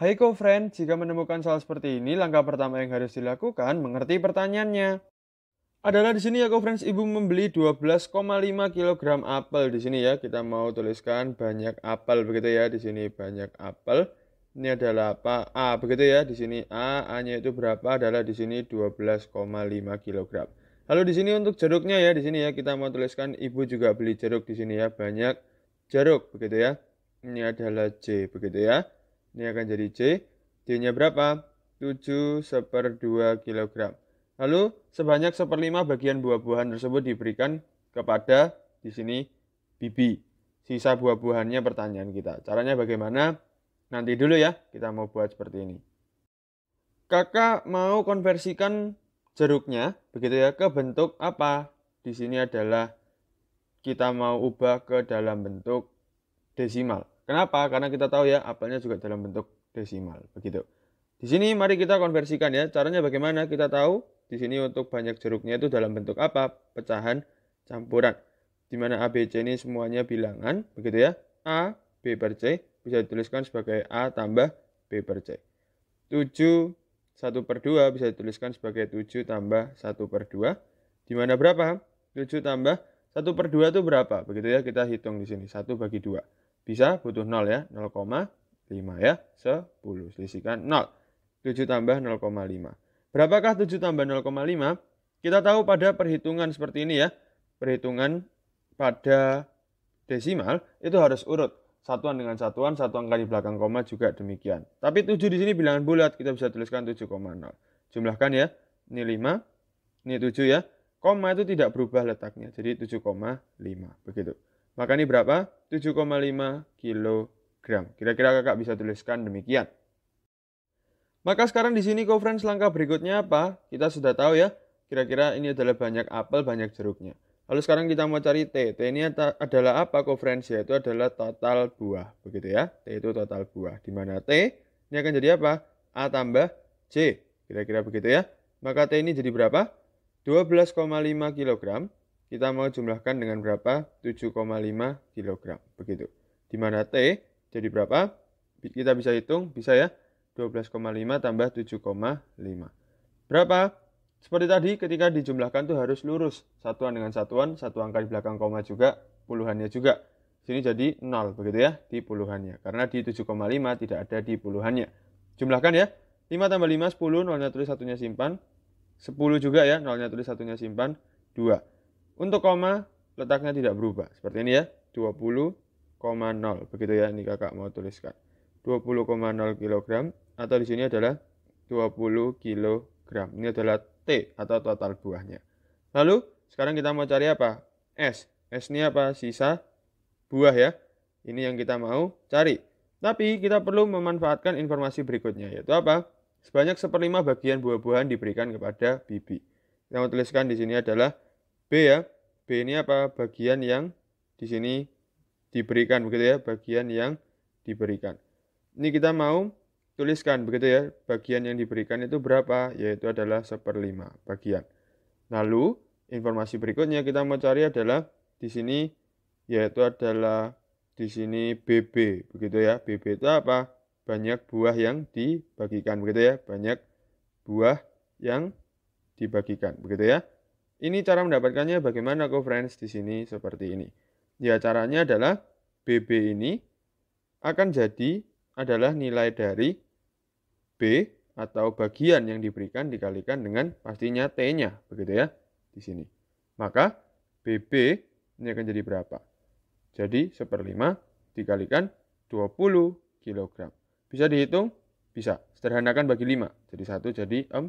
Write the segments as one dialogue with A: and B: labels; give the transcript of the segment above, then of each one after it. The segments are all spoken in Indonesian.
A: Hai co-friend, jika menemukan soal seperti ini, langkah pertama yang harus dilakukan mengerti pertanyaannya. Adalah di sini ya co-friends, ibu membeli 12,5 kg apel di sini ya. Kita mau tuliskan banyak apel begitu ya. Di sini banyak apel. Ini adalah apa? A begitu ya. Di sini A, A-nya itu berapa? Adalah di sini 12,5 kg. Lalu di sini untuk jeruknya ya, di sini ya kita mau tuliskan ibu juga beli jeruk di sini ya, banyak jeruk begitu ya. Ini adalah C begitu ya. Ini akan jadi C. D-nya berapa? 7 seper 2 kg. Lalu sebanyak seperlima bagian buah-buahan tersebut diberikan kepada di sini bibi. Sisa buah-buahannya pertanyaan kita. Caranya bagaimana? Nanti dulu ya, kita mau buat seperti ini. Kakak mau konversikan jeruknya, begitu ya, ke bentuk apa? Di sini adalah kita mau ubah ke dalam bentuk desimal. Kenapa? Karena kita tahu ya apelnya juga dalam bentuk desimal, begitu. Di sini mari kita konversikan ya. Caranya bagaimana? Kita tahu di sini untuk banyak jeruknya itu dalam bentuk apa? Pecahan campuran. Di mana A, B, C ini semuanya bilangan, begitu ya. A, B per C bisa dituliskan sebagai A tambah B per C. 7 1 per 2 bisa dituliskan sebagai 7 tambah 1 per 2. Di mana berapa? 7 tambah 1 per 2 itu berapa? Begitu ya, kita hitung di sini. 1 bagi 2. Bisa butuh 0 ya, 0,5 ya, 10. Selisihkan 0. 7 tambah 0,5. Berapakah 7 tambah 0,5? Kita tahu pada perhitungan seperti ini ya. Perhitungan pada desimal itu harus urut. Satuan dengan satuan, satu angka di belakang koma juga demikian. Tapi 7 di sini bilangan bulat, kita bisa tuliskan 7,0. Jumlahkan ya. Ini 5, ini 7 ya. Koma itu tidak berubah letaknya, jadi 7,5. Begitu. Maka ini berapa? 7,5 kg. Kira-kira kakak bisa tuliskan demikian. Maka sekarang di sini conference langkah berikutnya apa? Kita sudah tahu ya, kira-kira ini adalah banyak apel, banyak jeruknya. Lalu sekarang kita mau cari T. T ini adalah apa conference? Yaitu adalah total buah, begitu ya. T itu total buah. Di mana T ini akan jadi apa? A tambah C. Kira-kira begitu ya. Maka T ini jadi berapa? 12,5 kg kita mau jumlahkan dengan berapa? 7,5 kg. Begitu. Di mana T jadi berapa? Kita bisa hitung, bisa ya? 12,5 tambah 7,5. Berapa? Seperti tadi, ketika dijumlahkan tuh harus lurus. Satuan dengan satuan, satu angka di belakang koma juga, puluhannya juga. Sini jadi 0, begitu ya, di puluhannya. Karena di 7,5 tidak ada di puluhannya. Jumlahkan ya. 5 tambah 5, 10, 0-nya tulis satunya simpan. 10 juga ya, 0-nya tulis satunya simpan. 2. Untuk koma, letaknya tidak berubah. Seperti ini ya, 20,0. Begitu ya, ini kakak mau tuliskan. 20,0 kg atau di sini adalah 20 kg. Ini adalah T atau total buahnya. Lalu, sekarang kita mau cari apa? S. S ini apa? Sisa buah ya. Ini yang kita mau cari. Tapi kita perlu memanfaatkan informasi berikutnya, yaitu apa? Sebanyak seperlima bagian buah-buahan diberikan kepada bibi. Yang tuliskan di sini adalah B ya. B ini apa? Bagian yang di sini diberikan begitu ya, bagian yang diberikan. Ini kita mau tuliskan begitu ya, bagian yang diberikan itu berapa? Yaitu adalah seperlima bagian. Lalu informasi berikutnya kita mau cari adalah di sini yaitu adalah di sini BB begitu ya. BB itu apa? Banyak buah yang dibagikan begitu ya, banyak buah yang dibagikan begitu ya. Ini cara mendapatkannya bagaimana kok friends di sini seperti ini. Ya caranya adalah BB ini akan jadi adalah nilai dari B atau bagian yang diberikan dikalikan dengan pastinya T-nya, begitu ya, di sini. Maka BB ini akan jadi berapa? Jadi seperlima dikalikan 20 kg. Bisa dihitung? Bisa. Sederhanakan bagi 5. Jadi 1 jadi 4.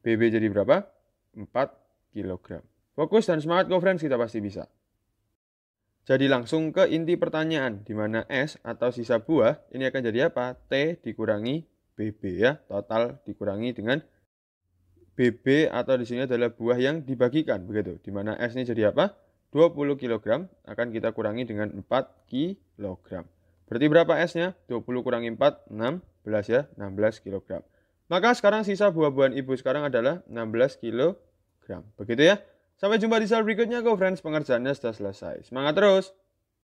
A: BB jadi berapa? 4 kg. Fokus dan semangat go friends, kita pasti bisa. Jadi langsung ke inti pertanyaan, di mana S atau sisa buah ini akan jadi apa? T dikurangi BB ya, total dikurangi dengan BB atau di sini adalah buah yang dibagikan begitu. Di mana S ini jadi apa? 20 kg akan kita kurangi dengan 4 kg. Berarti berapa S-nya? 20 kurangi 4, 16 ya, 16 kg. Maka sekarang sisa buah-buahan ibu sekarang adalah 16 kg. Instagram. Begitu ya. Sampai jumpa di sel berikutnya, go friends. Pengerjaannya sudah selesai. Semangat terus!